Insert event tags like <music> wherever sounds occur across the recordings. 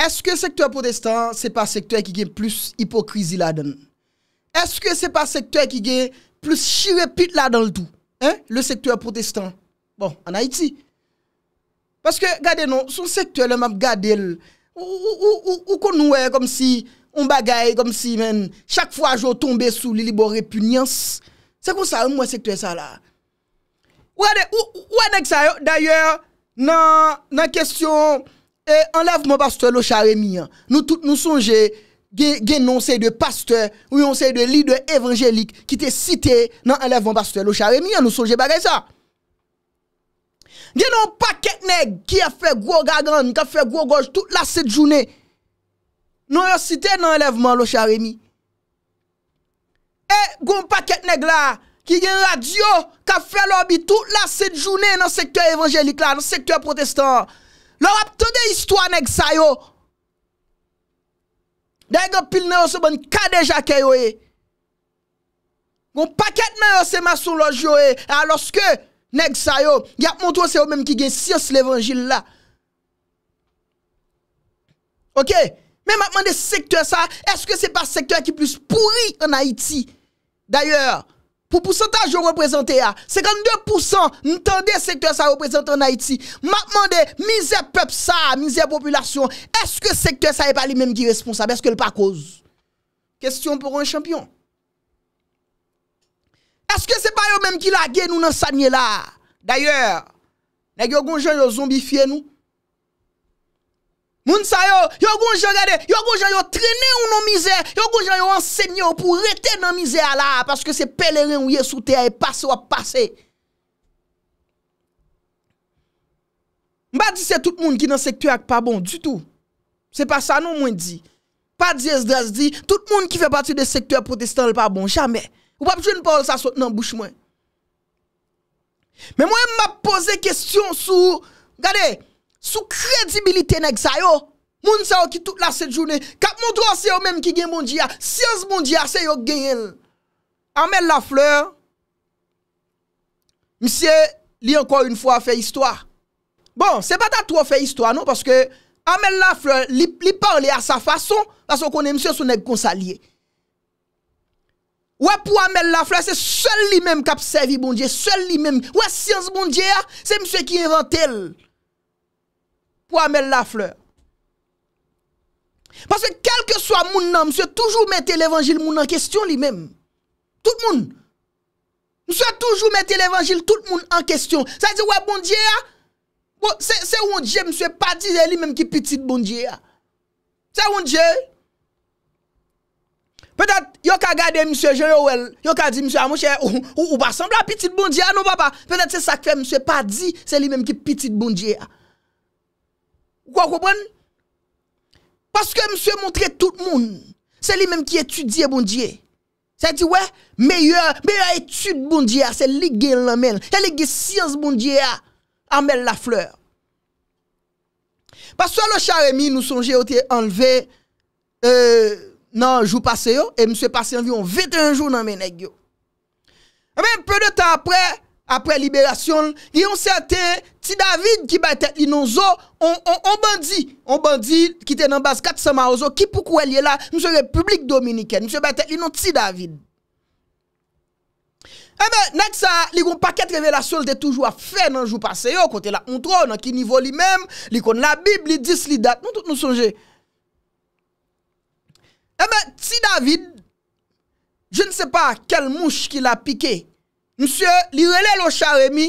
Eske sektor protestant se pa sektor ki gen plus hipokrizi la den? Eske se pa sektor ki gen plus shirepit la den l'tou? Le sektor protestant? Bon, an Haiti. Paske, gade nou, sou sektor le map gade, ou kon nou e kom si, ou bagay kom si men, chak fwa jo tombe sou li libo repunyans. Se kon sa, ou mwen sektor sa la? Ou an ek sa yo? D'ayor, nan kestyon, anlevman e, pasteur lo charemi an, nou tout nou sonje, gen non se de pasteur, ou yon se de lider evangélik, ki te site nan anlevman pasteur lo charemi an, nou sonje bagay sa. Gen non pa ket neg, ki a fe gro gagan, ki a fe gro goj, tout la set jounè, non yo site nan anlevman lo charemi. E, gon pa ket neg la, ki gen radio, ka fe lo bi tout la set jounè, nan sektor evangélik la, nan sektor protestant la, Lo wap to de histwa neg sa yo. Dè yon pilne yo se bon kade jake yo e. Gon paket men yo se masou lo jo e. A loske neg sa yo. Gap montou se yo menm ki gen sios levangil la. Ok. Menman men de sektor sa. Eske se pa sektor ki plus pouri an Haiti. Dè yor. pou pousantaj yo reprezente ya, 52% n tan de sektoy sa reprezente an Haiti, ma mande, mize pep sa, mize populasyon, eske sektoy sa e pali menm ki responsa, beske l pa koz? Kestyon pou ren champion. Eske se pali menm ki la gen nou nan sanye la? D'ayor, negyo gonjan yo zombifiye nou? Moun sa yo, yo goun jan gade, yo goun jan yo trenè ou nou mizer, yo goun jan yo ansegnè ou pou rete nan mizer a la, paske se peleren ou ye soute a e pase ou ap pase. Mba di se tout moun ki nan sektuak pa bon du tout. Se pa sa non mwen di. Pa di es dras di, tout moun ki ve pati de sektuak protestant le pa bon, jamais. Ou pa pje n pa ou sa sote nan bouch mwen. Men mwen mwen ap pose kestyon sou, gade, Sou kredibilite nèk sa yo. Moun sa yo ki tout la set jounè. Kap moun drò se yo mèm ki gen moun diya. Siyans moun diya se yo gen el. Amèl la fleur. Mse li ankon yon fò a fè yistò. Bon, se pata tò a fè yistò anon. Paske amèl la fleur li parle a sa fason. Paske konè e mse sou nèk konsa liye. Ouè pou amèl la fleur se sol li mèm kap servi moun diya. Sol li mèm. Ouè siyans moun diya se mse ki inventèl. pour la fleur, Parce que quel que soit mon nom, monsieur toujours mettre l'évangile en question lui-même. Tout le monde. Monsieur toujours mettre l'évangile tout le monde en question. Ça veut dire ouais bon Dieu ah. c'est un Dieu monsieur pas c'est lui-même qui petit bon Dieu. Ah. C'est un Dieu. Peut-être yon ka garder monsieur Joel, yon ka dit monsieur ah, mon cher ou, ou, ou pas semble petit bon Dieu non papa. Peut-être c'est ça que fait monsieur pas dit, c'est lui-même qui petit bon Dieu. Vous comprenez Parce que monsieur montre tout le monde. C'est lui-même qui étudie, bon Dieu. C'est-à-dire, ouais, meilleur meilleure étude, bon Dieu, c'est lui qui l'amène. C'est lui qui science, bon Dieu, amène la fleur. Parce que le charémi, nous songe a dans enlevé, euh, non, jour passé, et monsieur passé environ 21 jours dans mes monde, Mais eh peu de temps après, après libération, il y a un certain petit David qui bat tête un on, bandit, on bandit qui était dans base 400 maozo, qui pourquoi il est là, monsieur République Dominicaine, monsieur bat tête petit David. Eh bien, ça, il y a un paquet de révélations qui toujours faire dans le jour passé, côté là, on dans qui niveau lui-même, il la Bible, il dit, il date, nous tous nous songez. Eh bien, petit David, je ne sais pas quelle mouche qu'il a piqué, Monsye, li rele lo charemi,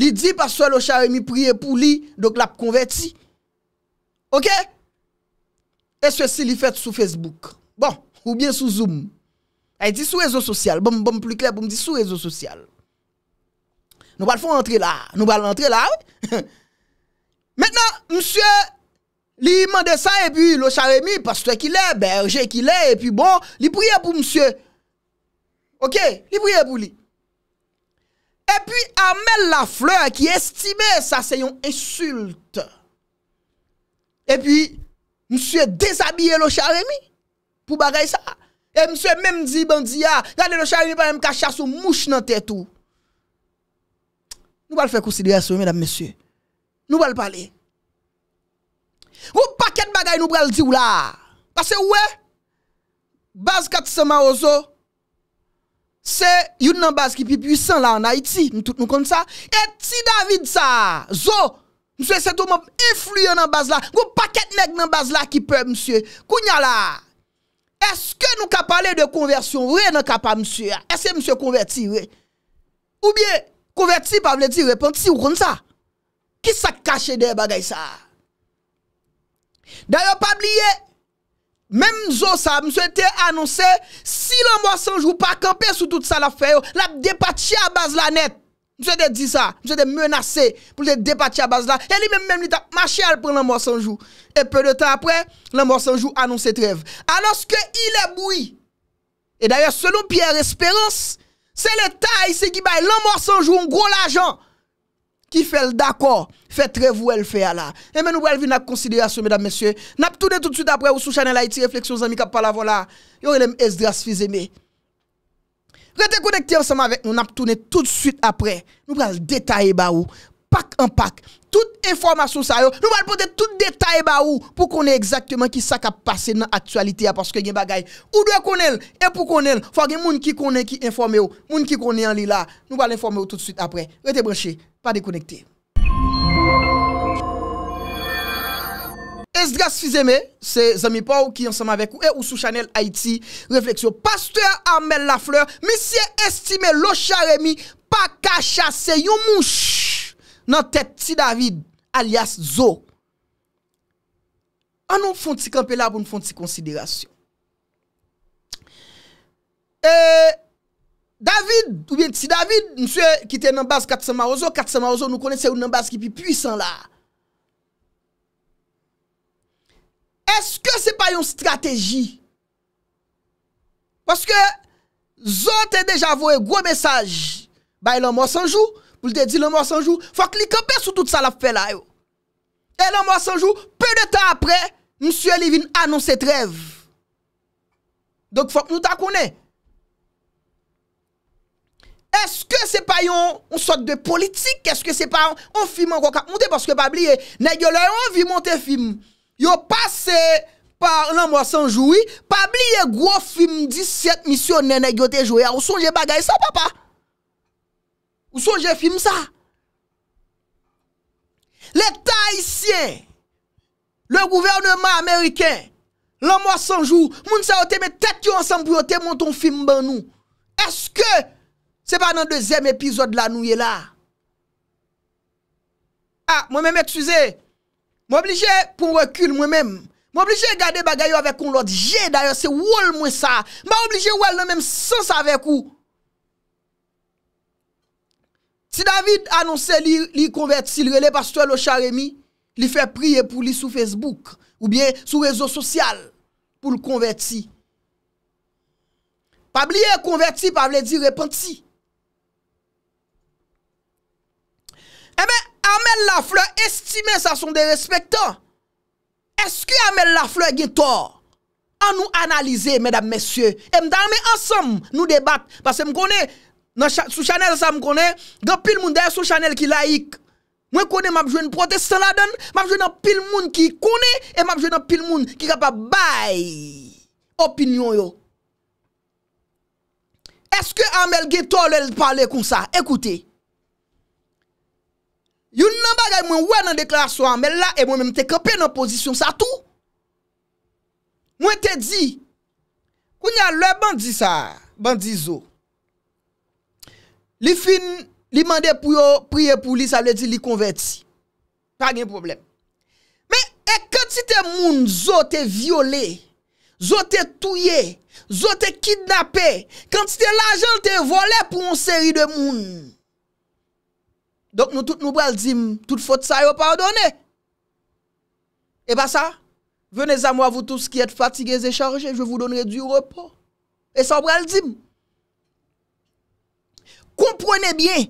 li di paswa lo charemi priye pou li, dok la pou konverti. Ok? E se si li fet sou Facebook, bon, ou bien sou Zoom. E ah, di sou rezo sosyal, bon, bon, pou li klep, bon, di sou rezo sosyal. Nou bal foun entri la, nou bal entri la, <laughs> wè. Mètenan, monsye, li mande sa, e pi lo charemi, paswa ki le, berje ki le, e pi bon, li priye pou monsye. Ok? Li priye pou li. E pi Amel Lafleur ki estime sa se yon insulte. E pi, msye dezabye lo charemi pou bagay sa. E msye mem di bandiya, ah, gade lo charemi panem kachas ou mouche nan tetou. Nou bal fè konsidye a sou, mèdame msye. Nou bal pale. Ou paket bagay nou bal di ou la. Pase ou we, baz kat seman ozo. c'est une base qui est puissant là en Haïti. Nous tous nous comme ça. Et si David ça, zo, monsieur c'est tout monde influent dans base là. Gros paquet nèg dans base là qui peut monsieur. Kounya là. Est-ce que nous ka parler de conversion Oui, nous monsieur. Est-ce que monsieur converti Ou bien converti pas vous dire repenti ou comme ça. Qui ça caché des bagay ça D'ailleurs pas oublier même zo ça, me annoncé, si l'amboisson joue pas camper sous toute ça la la dépatché à base la net. Nous te dit ça, je te menacé pour te dépatché à base là. Et lui même même lui t'a marché à joue. Et peu de temps après, l'amboisson joue annonce trêve. Alors que il est bouilli. Et d'ailleurs, selon Pierre Espérance, c'est l'État ici qui baille l'amboisson joue un gros l'argent. ki fèl d'akor, fètre vou el fè ala. Emen nou bral vi nap konsidiyasyon, mèdam mèsyè, nap tounè tout süt apre, ou sou chanel ha iti, refleksyon zami kap pala, vola, yon el m es dras fiz eme. Rete konekti anseman, nou nap tounè tout süt apre, nou bral detaye ba ou, pak an pak, tout informasyon sa yo, nou wale pote tout detay ba ou, pou konen exactement ki sa ka pase nan aktualite ya, paske gen bagay, ou do konen, e pou konen, fwa gen moun ki konen ki informe yo, moun ki konen an li la, nou wale informe yo tout süt apre, rete breche, pa dekonekte. Esdras Fizeme, se Zami Pau ki ansama vek ou, e ou sou Chanel Haiti, refleksyon, pasteur Amel Lafleur, misye estime lo charemi, pak a chase yon mouch, nan tèp ti David alias Zou. An nou fonte si kampelab, an nou fonte si konsiderasyon. E, David, ou bien ti David, mswe ki te nan baz katisama ozou, katisama ozou nou kone se ou nan baz ki pi pwisan la. Eske se pa yon strategi? Wanske Zou te deja vowe gwo mesaj bay lan mwos anjou, Fok li kepe sou tout sa la fpe la yo E nan mwa sanjou Pe de tan apre Msyo Elivine anonset rev Dok fok nou ta kone Eske se pa yon On sot de politik Eske se pa yon film an kwa ka Mwote paske pabliye Nè gyo le yon vi monte film Yon pase par nan mwa sanjou Pabliye gwo film 17 misyonè nè gyo te jo Yon ah, sonje bagay sa papa Ou son jè film sa? Le taïsien, le gouvernement amerikèn, lan mwa sanjou, moun se ote, mè tèk yo ansanm pou ote, moun ton film ban nou. Eske, se pa nan dezem epizod la nou yè la? Ha, mwen mè mè eksuize, mwen oblige pou mwen rekul mwen mèm, mwen oblige gade bagay yo avèk kon lot, jè d'ayò se wòl mwen sa, mwen oblige wòl nan mèm sens avèk ou, Si David anonsè li konverti, li rele pastouè lo charemi, li fè priye pou li sou Facebook ou bien sou rezo sosyal pou l konverti. Pabliye konverti, pabliye di repenti. Eme, eh Amel Lafleur estime sa son de respectan. Eske Amel Lafleur gen tor? An nou analize, mèdame, mèsyè. E mdame, ansem nou debat. Pase mkone... Sou chanel sa m konen Gan pil moun deye sou chanel ki laik Mwen konen map jwen protestan la den Map jwen nan pil moun ki kone E map jwen nan pil moun ki kapap bay Opinyon yo Eske Amel getol el pale kon sa Ekute You nan bagay mwen wè nan deklar Sou Amel la e mwen mwen te kapè nan pozisyon Sa tou Mwen te di Koun ya lè bandi sa Bandi zo Li fin, li mande priye pou li, sa le di li konverti. Pa gen problem. Me, e kante si te moun zo te viole, zo te tuye, zo te kidnapé, kante si te lajel te vole pou moun seri de moun. Dok nou tout nou bral dim, tout fote sa yo pardonne. E ba sa, vene zamo avou tous ki et fatige ze charge, je vou donne du repos. E sa bral dim. Kompwene byen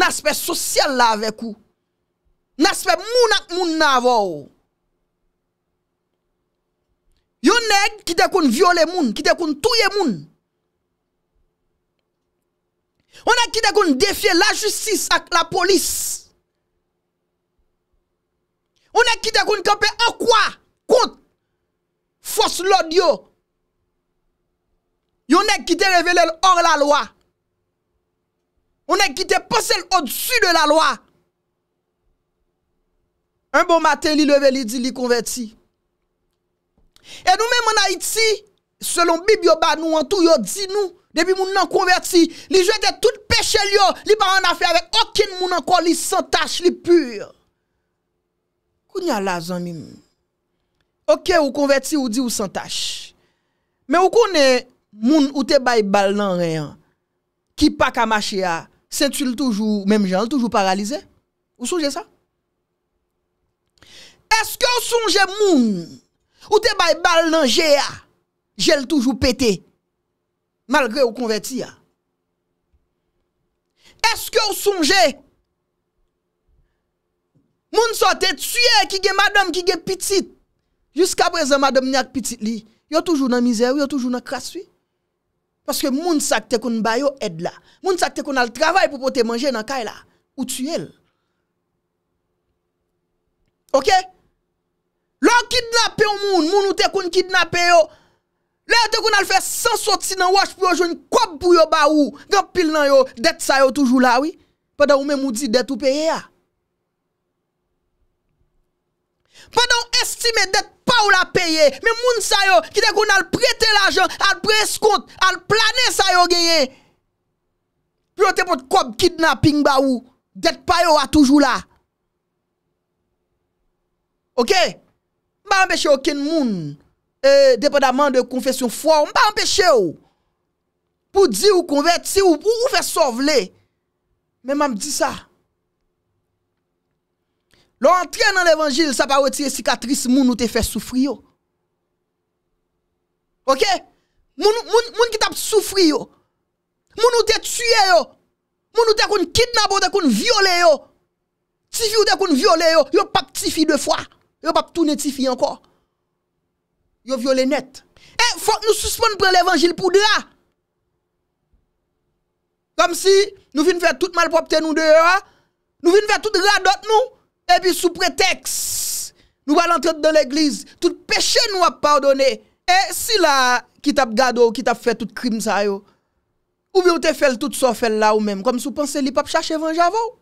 naspe sosyal la vek ou. Naspe moun ak moun na avou. Yon neg ki te kon viole moun, ki te kon touye moun. Yon neg ki te kon defye la jutsis ak la polis. Yon neg ki te kon kapè akwa kont fos lodyo. Yon neg ki te revele or la lwa. On ek ki te pose l odsu de la loa. Un bon maten li leve li di li konverti. E nou men moun a iti, selon Bib yo ba nou an tou yo di nou, debi moun nan konverti, li jwete tout peche li yo, li ba an afe avek okin moun an kon, li santache, li pur. Kou nye alazan mim? Ok, ou konverti ou di ou santache. Men ou kou ne moun ou te bay bal nan reyan, ki pa kamache ya, C'est toujours, même gens, toujours paralysé. Vous songez ça? Est-ce que vous songez moun? Ou te bay bal nan Géa J'ai toujours pété. Malgré ou convertir. Est-ce que vous songez? Moun te tué qui est madame qui est petite. Jusqu'à présent, madame n'y a petite li. Yo toujours dans misère, yo toujours dans crasse. Paske moun sak tekoun bayo edla. Moun sak tekoun al travay pou pou te manje nan kay e la. Ou tsy el. Ok? Lò kidnapè yon moun, moun ou tekoun kidnapè yo. Lè yo tekoun al fè 100 sot si nan wash pou yo joun. Kwab pou yo ba ou. Gop pil nan yo. Det sa yo toujou la oui. Pada ou men mou di det ou peye ya. Pa don estime det pa ou la peye Me moun sa yo Ki de kon al prete la jen Al prese kont Al plane sa yo geye Pyo te pot kob kidnapping ba ou Det pa yo a toujou la Ok Mba anpeche euh, ou ken moun Depa daman de konfesyon fwa Mba anpeche ou Pou di ou konverti ou pou ou fe sovle Me mam di sa L'entrée dans l'évangile, ça va retirer cicatrice moun nous te fait souffrir. OK Moun moun qui t'a souffrir yo. Moun nous te tué yo. Moun nous te kidnappé ou te kon yo. Ti ou te kon violé yo, yo pas ti deux fois. Yo pas tourner ti encore. Yo violé net. Eh, faut que nous suspendre l'évangile pour dra. Comme si nous venons faire tout mal propre nous dehors, nous venons faire tout radot nous. E bi sou preteks, nou al entret dan l'eglize, tout peche nou ap pardonne. E si la ki tap gado ou ki tap fet tout krim sa yo, ou bi ou te fel tout sa fel la ou men, kom si ou pense li pap chache vange avou.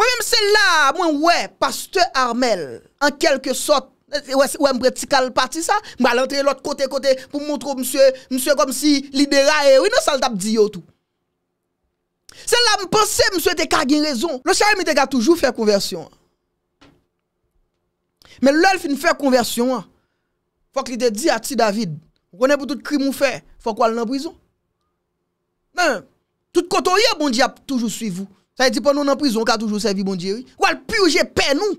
Mwen mwen se la, mwen wè, pasteur armel, an kelke sot, wè mwen bretikal pati sa, mwen al entret l'ot kote kote pou mwotro msye, msye kom si lidera e, wè nan sal tap di yo tout. Sen la m'pense, m'swete kagin rezon. Lo chal mi te ka toujou fè konversyon. Men lòl fin fè konversyon. Fòk li te di ati David. Mwenè pou tout kri non. bon bon moun fè, fòk wòl nan prizon. Men, tout koto yè, moun di ap toujou suivou. Sa yè di pou nou nan prizon, ka toujou sevi moun diri. Wòl pi ou jè pe nou.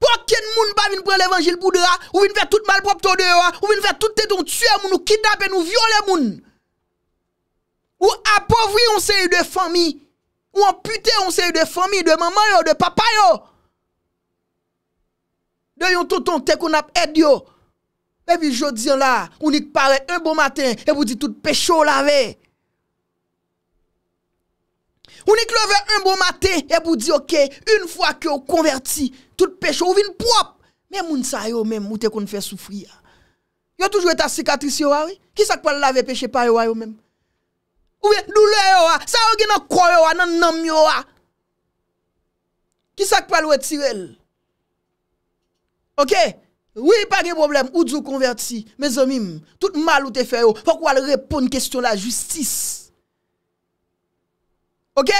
Po ken moun ba vin pran l'evangil pou dewa, ou vin fè tout malprop to dewa, ou vin fè tout te don tsyè moun ou kitabè nou viole moun. Ou apovri ou se yu de fami, ou anpute ou se yu de fami, de maman yo, de papa yo. De yon ton ton te kon ap ed yo. Ebi jodi an la, ou ni k pare un bon matin, ebo di tout pecho lave. Ou ni k leve un bon matin, ebo di ok, un fwa ki yo konverti tout pecho, ou vin prop. Men moun sa yo men, mou te kon fè soufri ya. Yo toujwe ta sikatris yo awi, ah ki sa kwa lave peche pa yo ayo men. Ou bien, douleur, ça ah. ou gen nan kwa yo, ah, nan nam yo. Qui sa qui OK? Oui, pas de problème. Ou du converti. Mes amis, tout mal ou te fait, pourquoi qu'on répondre question la justice? OK?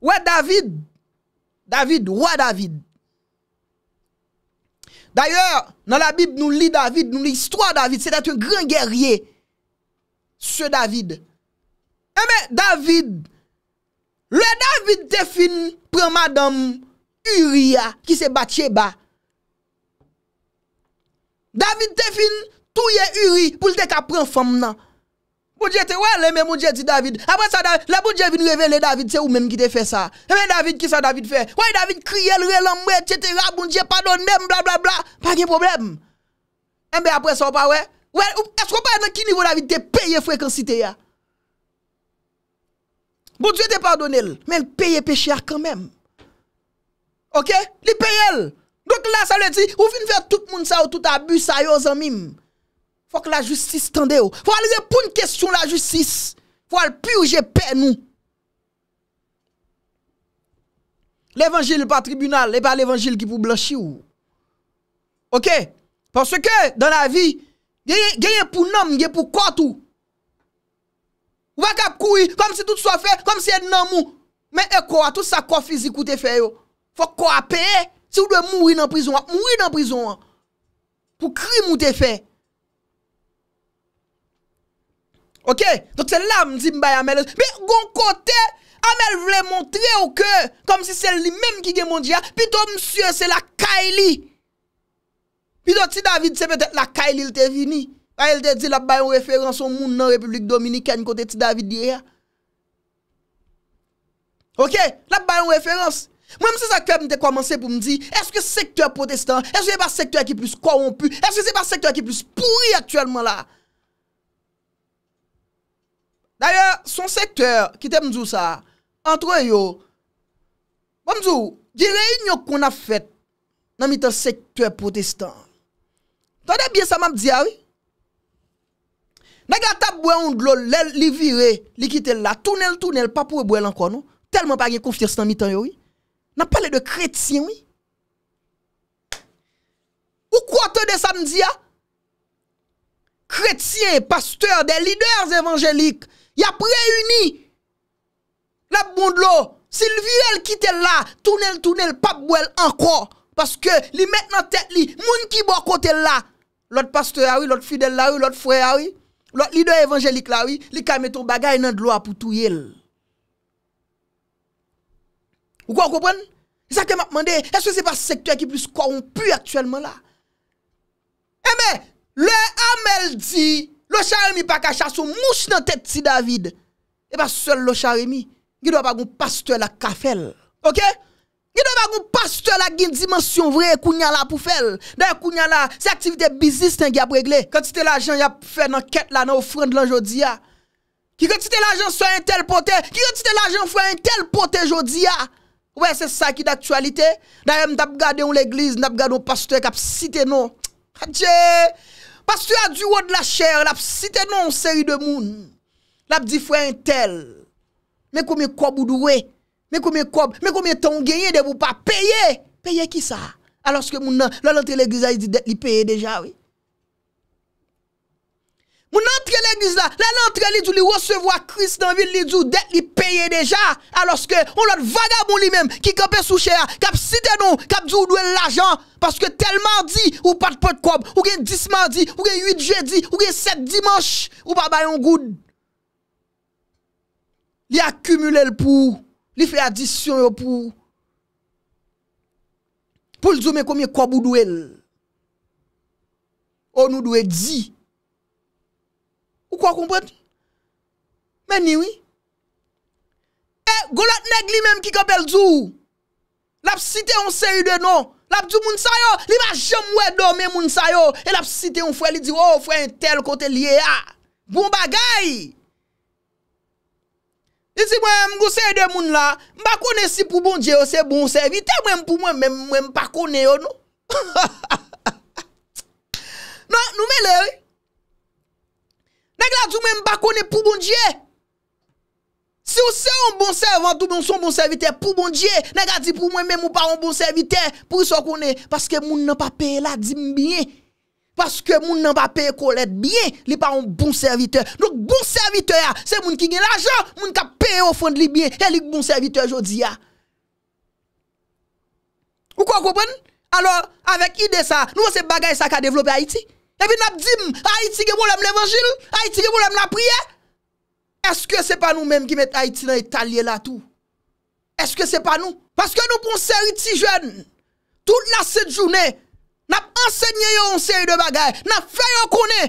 Ouais, David. David, roi David. D'ailleurs, dans la Bible, nous lit David, nous l'histoire David. C'est un grand guerrier. Ce David. Eme, eh David, le David te fin pran madam Uri ya ki se bache ba. David te fin touye Uri pou lte ka pran fam nan. Mounje te, wè, lè mè mounje ti David. Apre sa David, lè mounje vin revele David, se ou mèm ki te fe sa. Eme, eh David, ki sa David fe? Wè, David, kriye lè lè mwen, tete, wè, bon mounje, padon, mèm, bla, bla, bla. Pa gen problem? Eme, eh apre sa wè? Wè, esko pa nan ki nivou David te peye fwekansite ya? Mwen bon tou te pardonel. Mwen peye pechia kanmem. Ok? Li peye el. Donk la sa le ti. Ou fin ve tout moun sa ou tout abu sa yo zanmim. Fok la justis tende ou. Fok alize pou n kesyon la justis. Fok al pi ou je pe nou. L'evangil pa tribunal e pa l'evangil ki pou blanchi ou. Ok? Ponso ke, dan la vi, genye pou nom, genye pou kot ou. Ou va kap koui, kom si tout sa fe, kom si en nan mou. Men e kou a tout sa kou fizik ou te fe yo. Fok kou a pe, si ou dwe moui nan prizon an, moui nan prizon an. Pou kri mou te fe. Ok, dot se lam zin bay amel. Pi gon kote, amel vle montre ou ke, kom si se li men ki gen mondia, pi to msye se la kaili. Pi dot si David se bete la kaili lte vini. Kwa ah, el te di la bayon referans On moun nan Republik Dominika Ni kote ti David Dier Ok La bayon referans Mwen mse sa krep ni te kwa manse pou mdi Eske sektor protestant Eske se pa sektor ki plus korompu Eske se pa sektor ki plus pouri aktuelman la Daya son sektor Ki te mzou sa Antwen yo bon, Mzou Di reynyo kon a fet Nan mi te sektor protestant Ton de bie sa mab di awi ah Nèg tap boire de l'eau, li viré, li quitte la tournel tournel pas pour e boire encore non, tellement pas gain confiance dans mitan yo oui. N'a parlé de chrétien oui. Ou quoi de samedi a? Chrétiens, pasteurs, des leaders évangéliques, y a réuni. La de l'eau, si le viré quitte là, tournel tournel pas boire encore parce que li maintenant tête li, moun ki bo côté là, l'autre pasteur oui, l'autre fidèle là oui, l'autre frère oui. Li do evanjelik la wi, li kametou bagay nan dlo apoutou yel. Ou kwa ou kopwen? Sake m apmande, eske se pa sektue ki plus koron pu aktuelman la? Eme, eh le amel di, lo charimi pa kachaso mouch nan tet si David. Epa eh sol lo charimi, gidwa pa goun pastou la kafel. Ok? Ki do bag ou pastor la gen dimensyon vre kounya la pou fel. Da kounya la, se aktivite bizis ten ki ap regle. Kou ti te la jen yap pou fel nan ket la nan oufran de lan jodi ya. Ki kou ti te la jen sou en tel pote. Ki kou ti te la jen fou en tel pote jodi ya. Ouè se sa ki d'aktualite. Da yèm tap gade ou l'eglise, tap gade ou pastor kap siten nou. Hadje! Pastor a du ou de la chère, lap siten nou ou seri de moun. Lap di fou en tel. Mè kou mè kou abou d'ouè. Mais combien cob, mais combien temps gagné de vous pas payer Payer qui ça Alors que mon l'entrée l'église il dit il paye déjà oui. Mon entrée l'église là, là l'entrée il dit recevoir Christ dans la ville il dit il paye déjà alors que on l'autre vagabond lui-même qui campe sous chair, cap cité nous, cap dit doit l'argent parce que tel mardi ou pas de pot cob, ou gagne 10 mardi, ou gagne 8 jeudi, ou gagne 7 dimanche, ou pas de goud. Il accumule le pour Li fe adisyon yo pou, pou ljou me komye kwa bou dwe l, ou nou dwe di. Ou kwa kompwen, men niwi. E, goulot neg li menm ki kopel djou, lap siten yon seri de non, lap djou moun sayo, li ba jemwe do men moun sayo, e lap siten yon fwe li di, ou oh, fwe yon tel kote liye a, moun bagayi. Dici mwen nou se de moun la, mbakone si pou bon dje yo se bon servite, mwen pou mwen mwen mwen pakone yo nou. <laughs> Nou men le voy? Nega la indom mwen mbakone pou bon dje. Si ou se om bon servate ou non son bon servite pou bon dje, nega di pou mwen mwen mwen bon mwa pa om bon servite pou ave konen. PayPaln moun la nba peye la, zimbiniye. Paske moun nan pa peye kolet biye, li pa yon bon serviteur. Nouk bon serviteur ya, se moun ki gen l'ajan, moun ka peye ou fond li biye, e lik bon serviteur jodi ya. Ou kwa koupen? Alors, avek ide sa, nou se bagay sa ka devlope Haiti? E vi nap di m, hmm, Haiti ge moun lèm l'evangil, Haiti ge moun lèm la priye? Eske se pa nou menm ki met Haiti nan italyè la tou? Eske se pa nou? Paske nou pon serviteur jwen, tout la set jounè, N ap ensegnye yo un seri de bagay, N ap fè yo konè,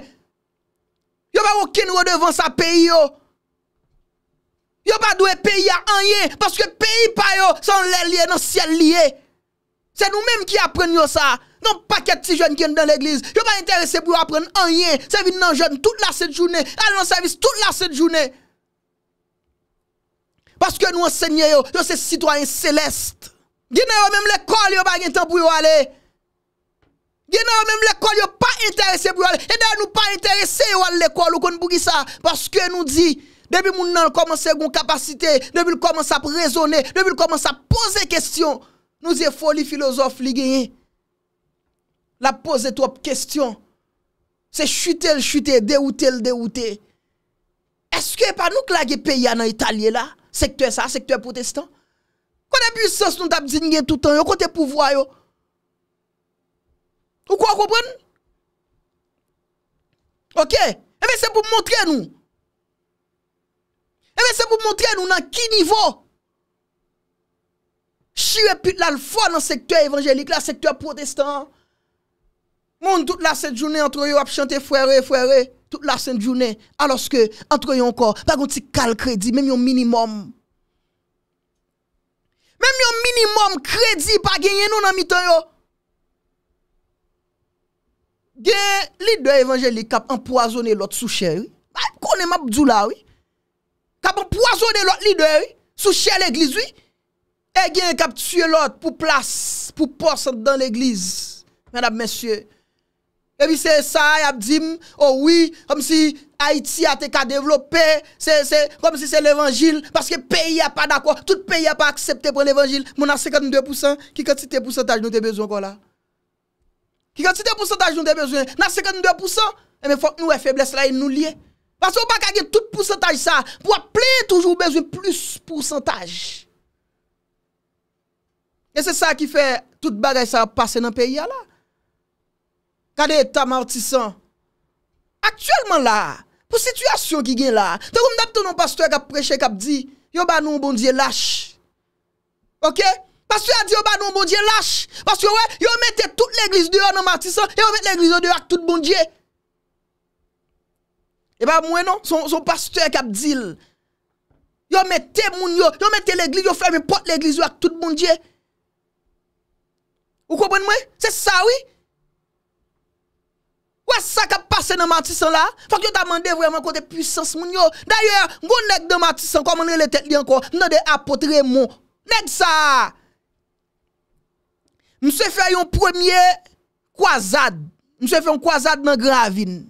Yo pa wò ken wò devan sa peyi yo, Yo pa dwe peyi a anyen, Paske peyi pa yo, San lè liè nan sien liè, Se nou mèm ki apren yo sa, Non pa ket ti joun kèndan l'eglize, Yo pa interese pou yo apren anyen, Servin nan joun, Tout la set jounè, Al nan servis, Tout la set jounè, Paske nou ensegnye yo, Yo se sitwanyen selest, Ginè yo mèm lè kol, Yo pa gen tan pou yo alè, Genan an menm l'ekol yo pa interese yo e al l'ekol ou kon bugisa Paske nou di, debi moun nan komanse yon kapasite, debi l'komanse ap rezone, debi l'komanse ap pose kestyon Nou ze foli filozof li genye La pose to ap kestyon Se chute l chute, deoute l deoute Eske pa nou klage peya nan italie la, sektue sa, sektue protestant Kone pwisos nou tap di ngen toutan yo, kote pouvoyo Ou kwa kompren? Ok, ewe se pou mwontre nou. Ewe se pou mwontre nou nan ki nivou. Chire put lan fwa nan sektwa evanjelik, la sektwa protestant. Moun tout la sèdjounè antre yo ap chante frère, frère. Tout la sèdjounè aloske antre yo ankor. Par kon ti kal kredi, menm yo minimum. Menm yo minimum kredi pa genye nou nan mitan yo. Gye lidwe evanjeli kap empoazone lot sou chè wè? A konen oh mabdou la wè? Kap empoazone lot lidwe wè? Sou chè l'eglise wè? E gye kap tue lot pou plas, pou posan dan l'eglise? Mèdab mèsyè. Ewi se sa a ap di m, o wè, kom si Haiti a te ka devlopè, kom si se l'evanjil, paske peyi a pa d'akwa, tout peyi a pa akseptè pou l'evanjil, moun a 52%, ki kati te pousantaj nou te bezon kon la? Ki gantite poucentaj nou de bezwen, nan 52%, e men fok nou e febles la e nou liye. Pase ou baka gen tout poucentaj sa, pou ap plen toujou bezwen plus poucentaj. E se sa ki fe tout bagay sa ap pase nan peyi a la. Kade eta martisan? Aktuellement la, pou situasyon ki gen la, te koum dap ton nou pastoy kap preche kap di, yo ba nou bon di e lache. Ok? Ok? Pastur ya di yo banon bon diye, lache. Pastur yo wè, yo mette tout l'eglise diyo nan matisan, yo mette l'eglise diyo ak tout bon diye. E ba mwen non, son pastur ya kap dil. Yo mette moun yo, yo mette l'eglise, yo fèmè pot l'eglise diyo ak tout bon diye. Ou kopwen mwen? Se sa wè? Wè sa kap pase nan matisan la? Fòk yo ta mande vwèman kontè pwisans moun yo. D'ayè, mwen nek de matisan, mwen nek de matisan, mwen nek de matisan, Mse fè yon premier kwazad, mse fè yon kwazad nan gravine.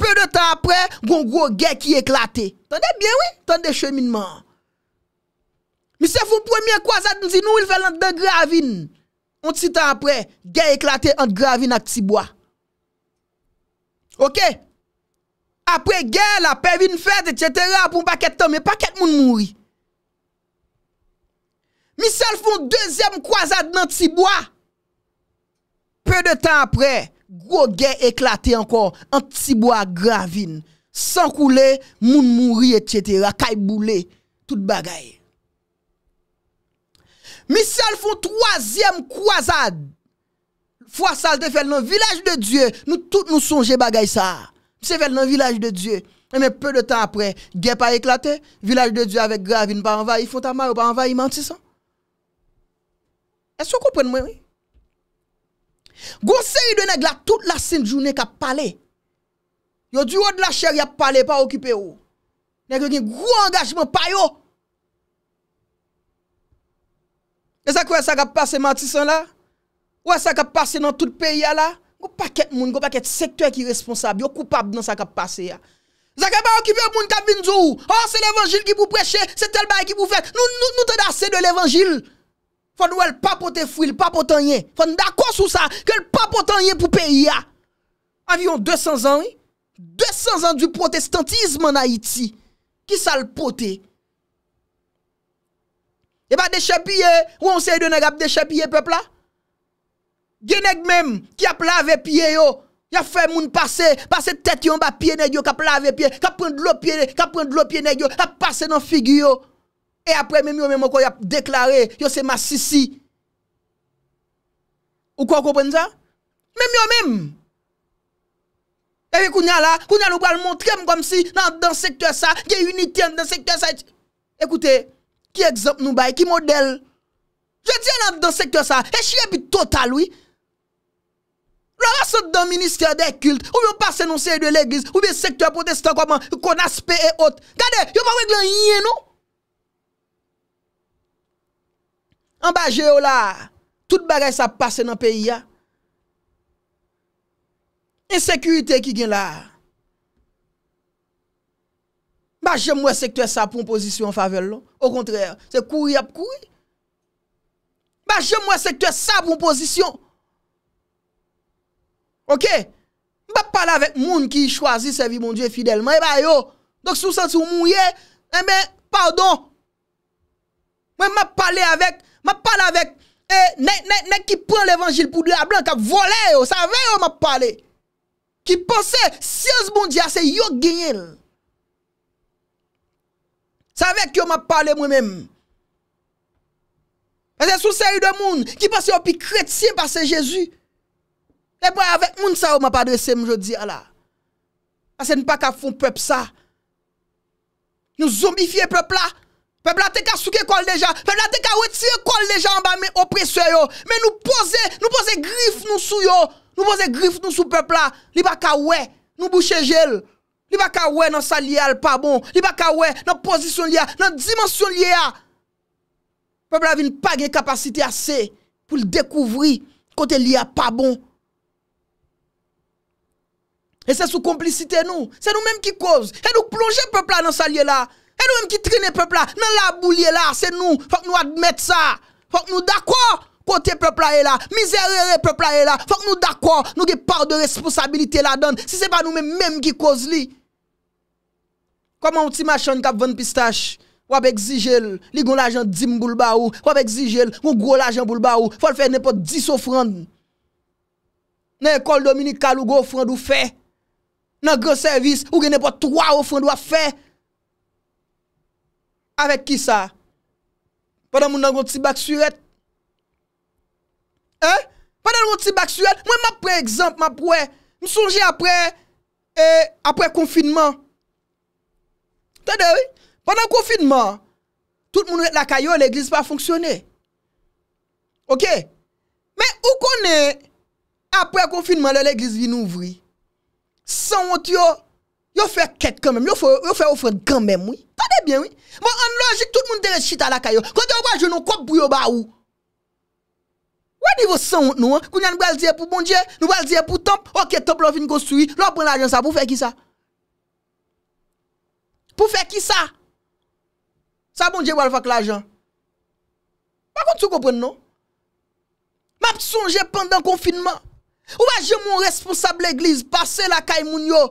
Pe de tan apre, yon gro gè ki eklate. Tande bie wè, tande cheminman. Mse fè yon premier kwazad, mse fè yon kwazad nan gravine. Mse fè yon premier kwazad, mse fè yon kwazad nan gravine. Ok? Apre gè, apre vin fèd, etc. pou mpa ket tom, mpa ket moun mwoui. Mi se al foun deuxième kouazade nan tiboua. Peu de tan apre, gwo gen eklate ankon, nan tiboua gravine. San koule, moun mouri, etchetera, kayboule, tout bagaye. Mi se al foun troisième kouazade, fwa salde fel nan vilaj de dieu, nou tout nou sonje bagaye sa. Mi se fel nan vilaj de dieu, peu de tan apre, gen pa eklate, vilaj de dieu avek gravine pa anvaye, fwa ta mar ou pa anvaye, manti sa. Es yo kompren mwen wè? Gwo se yi de neg la tout la sin jounen ka pale. Yo di wot la chèr ya pale pa okipe yo. Neg yon gen gwo angajman pa yo. E sa kwe sa ka pase Matisson la? Ou sa ka pase nan tout peyi ya la? Gwo pa ket moun, gwo pa ket sektou ek irresponsab. Yo koupab nan sa ka pase ya. Sa ka pa okipe moun kabin zou. Ou oh, se l'evangil ki pou preche, se tel bay ki pou fè. Nou te da se de l'evangil. Fon nou el papote fwi, el papotanyen. Fon da kwa sou sa, ke el papotanyen pou peyi ya. Avion 200 an, 200 an du protestantizm an Haiti. Ki sa l'pote? E ba dechebye, ou an se y de ne gap dechebye pepla? Genek mem, ki ap lave piye yo. Ya fe moun pase, pase tet yon ba piye ne yo, ka plave piye, ka prend lo piye ne yo, ka pase nan figye yo. E apre, mèm yo mèm yo kwa yop deklare, yo se ma sisi. Ou kwa kopen za? Mèm yo mèm. Ewe kounyan la, kounyan nou kwa l montrem kom si nan dan sektor sa, gen uniten dan sektor sa. Ekoute, ki egzop nou bay, ki model. Je diyan nan dan sektor sa, echeye bi total, oui. La va sot dan minister de kilt, ou yo pa senonser de leglis, ou yo sektor protestant kwa man, konaspe e ot. Gade, yo pa weglan yinye nou. An ba eh eh je yo la, tout bagay sa passe nan peyi ya. En sekurite ki gen la. Ba jem mwen sekte sa pou en pozisyon an favellon. Au kontrèr, se kouy ap kouy. Ba jem mwen sekte sa pou en pozisyon. Ok? Mwen pa pale avèk moun ki yi chwazi se vi moun die fidèlman. E ba yo, dok sou sens yon moun ye, e men, pardon. Mwen mwen pale avèk, Ma pala vek, eh, nek ki pran l'evangil pou de la blan ka vole yo. Sa vek yo ma pale. Ki pase, siyo zbondi a se yo genyen. Sa vek yo ma pale mwen men. A se sou seri de moun, ki ah pase yo pi kret siyen pa se Jezu. Le mwen avek moun sa yo ma pale se mwen jo di ala. A se nou pa ka fon pep sa. Nou zombifiye pep la. Peb la te ka souke kol deja, peb la te ka wetire kol deja an ba me opresye yo, me nou pose, nou pose grif nou sou yo, nou pose grif nou sou peb la, li baka we, nou bouche jel, li baka we nan salye al pabon, li baka we nan posisyon li a, nan dimensyon li a, peb la vi nou pagne kapasite ase pou l dekouvri kote li a pabon. E se sou komplicite nou, se nou menm ki koz, e nou plonje peb la nan salye la, E nou mèm ki trene pèpla, nan la bou li e la, se nou, fòk nou admèt sa, fòk nou d'akwa, kote pèpla e la, mizerere pèpla e la, fòk nou d'akwa, nou ge par de responsabilite la dan, si se pa nou mèm mèm ki koz li. Kwa mèm ti machan kap vèn pistache, wabèk zijel, li goun l'ajan dim goulba ou, wabèk zijel, moun goun l'ajan goulba ou, fòl fè nèpò dis ofrand, nan ekol dominikal ou goun ofrand ou fè, nan gros servis ou genèpò twa ofrand ou a fè. Avèk ki sa? Padan moun nan goun ti baksuret? Eh? Padan moun ti baksuret? Mwen mè pre-exemple mè brouè Mè soujè apre Eee Apre konfinman Tade wè? Padan konfinman Tout moun wè la kayo Lè glis pa fonksyonè Ok? Mè ou konè Apre konfinman lè lè glis vi nou vri? San moun tiyo Eee Yo fwe ket kèmèm, yo fwe ofre kèmèm, wè. Tade bèm, wè. Mwen an logik, tout moun dere chita la kèmèm. Kote wè wè jè nou kòp bouyo ba ou. Wè di wè san wè nou, an? Kounè an nou wè al zye pou bon jè, nou wè al zye pou tamp. Ok, tamp lò fin konstoui, lò wè pren la jè sa pou fè ki sa? Pou fè ki sa? Sa bon jè wè al fòk la jè? Mwen konti sou kòp pren nou? Mwen ap sonje pandan konfinman. Wè jè moun responsable l'eglise, pase la kèmèm moun yo,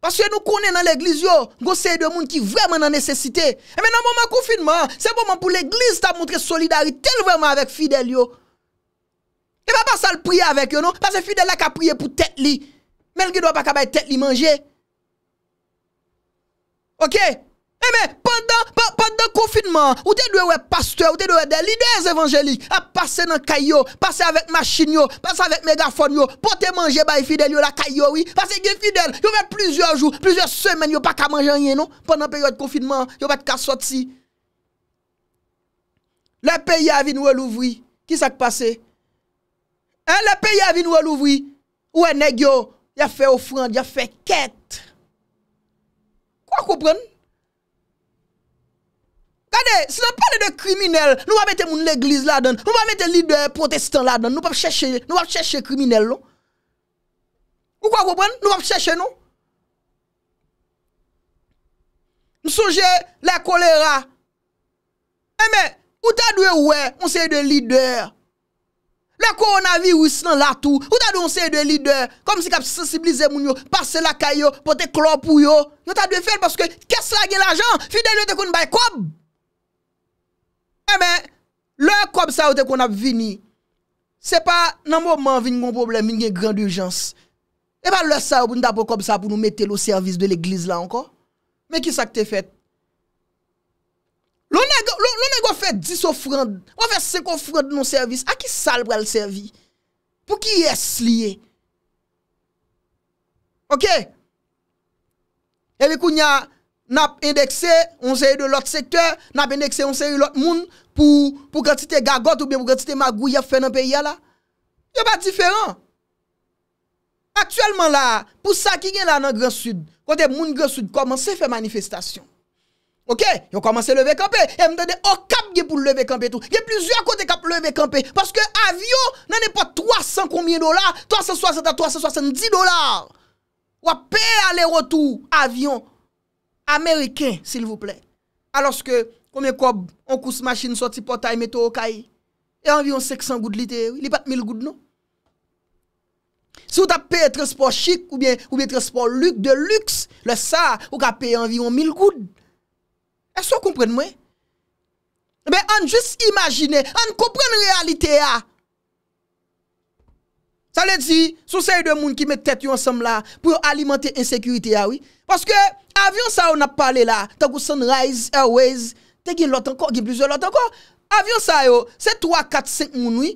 Pas yon nou konen nan l'egliz yo, gose yon moun ki vreman nan nesesite. E men nan mouman konfinman, se mouman pou l'egliz ta moun tre solidari tel vreman avèk fidèl yo. E pa pa sa l'pouye avèk yo nou, pas se fidèl la ka pouye pou tèt li. Men l'gidwa pa ka bay tèt li manje. Ok? Eh mais ben, pendant pendant confinement, ou te doit pasteur, ou te doit des leaders évangéliques à passer dans caillou, passer avec machine yo, passer avec mégaphone yo, te manger by fidèle yo la caillou oui, parce que fidèle, yo fait plusieurs jours, plusieurs semaines yo pas qu'à manger rien non, pendant période confinement, yo pas qu'à sortir. Le pays a vinn relouvri. Qui s'est passé hein, le pays a nous l'ouvrir. Ou nèg yo, y a fait offrande, y a fait quête. Quoi comprendre Kade, se nan pale de kriminelle, nou va mette moun leglise la dan, nou va mette lider protestant la dan, nou va chèche kriminelle lò. Kou kwa koupwenn, nou va chèche nou. Non? Nou non? souje la kolera. Eme, ou ta dwe wè, moun seye de lider. Le koronavi wis nan la tou, ou ta dwe moun seye de lider. Kom si kap sensibilize moun yo, pase la kayo, pote klop ou yo. Nou ta dwe fèl porske kes ragye la jan, fidele de koun bay kobb. Eh le kob sa yo te kon ap vini Se pa nan mou man vini moun problem Min gen grand urjans E eh ba le sa yo pou nou dapon kob sa Pou nou mette lo servis de l'eglise la anko Men ki sa ki te fet Lo negon fe disofran On fe se konfran nou servis A ki sal pou al servi Pou ki es liye Ok E li kou nyan Nap indekse, on se yu de lot sektèr, nap indekse, on se yu lot moun, pou, pou gantite gagot ou ben pou gantite magou ya fè nan pe yal la. Yon pa diferan. Aktuellement la, pou sa ki gen la nan Grand Sud, kote moun Grand Sud, komanse fè manifestasyon. Ok, yon komanse levekampè, e mdende okap ge pou levekampè tou. Ge plusyo akote kap levekampè, paske avyon nan e pa 300 koumye dolar, 360 a 370 dolar. Wapè alè rotou avyon, Amerikè, s'il vous plè, aloske, koumè kob, an kous machin, soti potay, meto okay, e anvyon seksan goud litè, li pat mil goud nou. Se ou ta pe etre sport chik, ou bien etre sport luxe, le sa, ou ka pe anvyon mil goud. E so, koumprèn mwen. E ben, an jous imagine, an kouprèn realitè ya. Sa le di, sou se yon moun ki met tèt yon sam la, pou yo alimante insekuritè ya, parce ke, Avyon sa yo na pale la, tan kou sunrise, airways, te gen lot ankon, gen plizye lot ankon. Avyon sa yo, se 3, 4, 5 mounoui,